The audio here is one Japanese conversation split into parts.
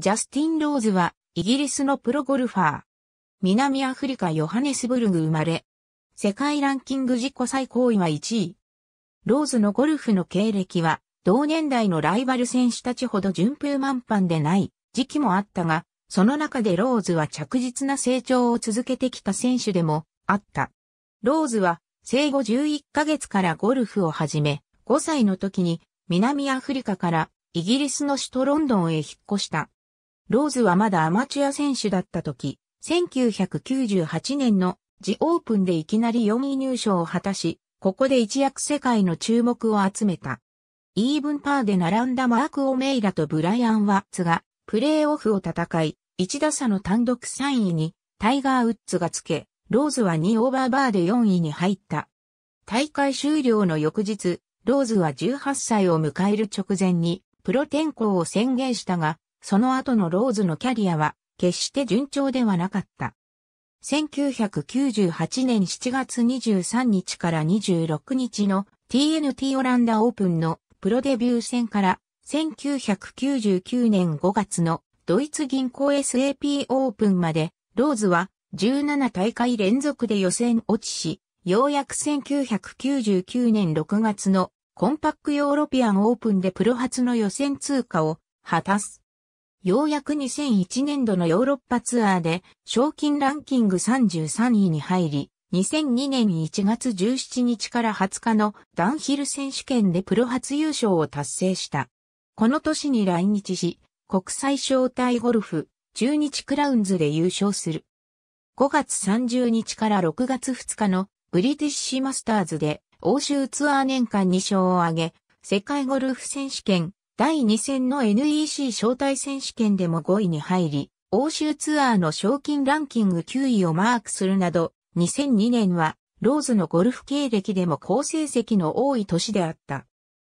ジャスティン・ローズは、イギリスのプロゴルファー。南アフリカヨハネスブルグ生まれ。世界ランキング自己最高位は1位。ローズのゴルフの経歴は、同年代のライバル選手たちほど順風満帆でない時期もあったが、その中でローズは着実な成長を続けてきた選手でもあった。ローズは生後11ヶ月からゴルフを始め、5歳の時に南アフリカからイギリスの首都ロンドンへ引っ越した。ローズはまだアマチュア選手だった時、1998年のジオープンでいきなり4位入賞を果たし、ここで一躍世界の注目を集めた。イーブンパーで並んだマーク・オメイラとブライアン・ワッツがプレーオフを戦い、1打差の単独3位にタイガー・ウッズがつけ、ローズは2オーバーバーで4位に入った。大会終了の翌日、ローズは18歳を迎える直前にプロ転向を宣言したが、その後のローズのキャリアは決して順調ではなかった。1998年7月23日から26日の TNT オランダオープンのプロデビュー戦から1999年5月のドイツ銀行 SAP オープンまでローズは17大会連続で予選落ちし、ようやく1999年6月のコンパックヨーロピアンオープンでプロ初の予選通過を果たす。ようやく2001年度のヨーロッパツアーで賞金ランキング33位に入り、2002年1月17日から20日のダンヒル選手権でプロ初優勝を達成した。この年に来日し、国際招待ゴルフ、中日クラウンズで優勝する。5月30日から6月2日のブリティッシュマスターズで欧州ツアー年間2勝を挙げ、世界ゴルフ選手権第2戦の NEC 招待選手権でも5位に入り、欧州ツアーの賞金ランキング9位をマークするなど、2002年は、ローズのゴルフ経歴でも好成績の多い年であった。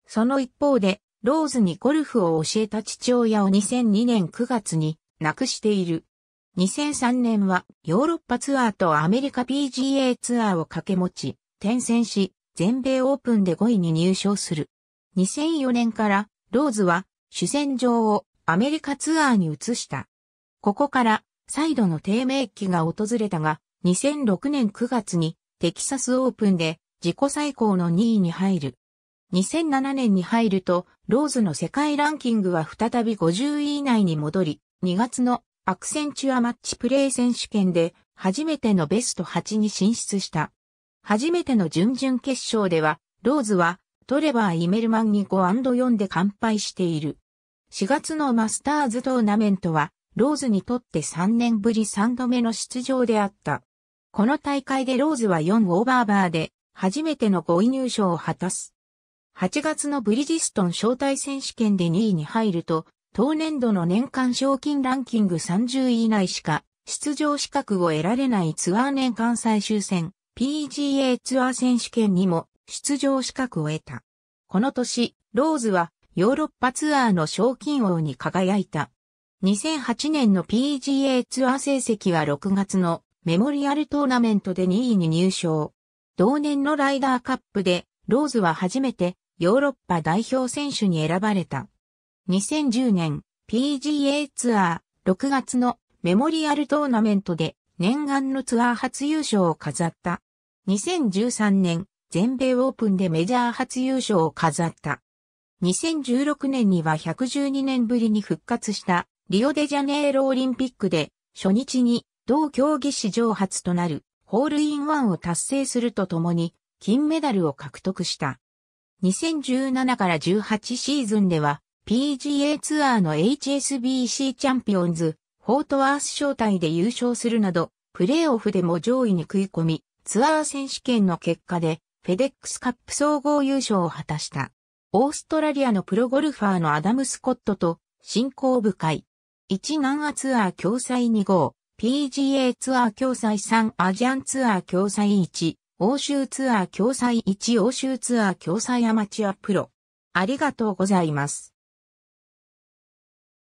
その一方で、ローズにゴルフを教えた父親を2002年9月に亡くしている。2003年はヨーロッパツアーとアメリカ PGA ツアーを掛け持ち、転戦し、全米オープンで5位に入賞する。2004年からローズは主戦場をアメリカツアーに移した。ここから再度の低迷期が訪れたが、2006年9月にテキサスオープンで自己最高の2位に入る。2007年に入ると、ローズの世界ランキングは再び50位以内に戻り、2月のアクセンチュアマッチプレイ選手権で初めてのベスト8に進出した。初めての準々決勝では、ローズはトレバー・イメルマンに 5&4 で完敗している。4月のマスターズトーナメントは、ローズにとって3年ぶり3度目の出場であった。この大会でローズは4オーバーバーで、初めての5位入賞を果たす。8月のブリジストン招待選手権で2位に入ると、当年度の年間賞金ランキング30位以内しか、出場資格を得られないツアー年間最終戦、PGA ツアー選手権にも出場資格を得た。この年、ローズはヨーロッパツアーの賞金王に輝いた。2008年の PGA ツアー成績は6月のメモリアルトーナメントで2位に入賞。同年のライダーカップで、ローズは初めてヨーロッパ代表選手に選ばれた。2010年 PGA ツアー6月のメモリアルトーナメントで念願のツアー初優勝を飾った。2013年全米オープンでメジャー初優勝を飾った。2016年には112年ぶりに復活したリオデジャネイロオリンピックで初日に同競技史上初となるホールインワンを達成するとともに金メダルを獲得した。2017から18シーズンでは PGA ツアーの HSBC チャンピオンズ、ホートワース招待で優勝するなど、プレーオフでも上位に食い込み、ツアー選手権の結果でフェデックスカップ総合優勝を果たした。オーストラリアのプロゴルファーのアダム・スコットと、進行部会。1南アツアー共催2号、PGA ツアー共催3アジアンツアー共催1、欧州ツアー共催1欧州ツアー共催アマチュアプロ。ありがとうございます。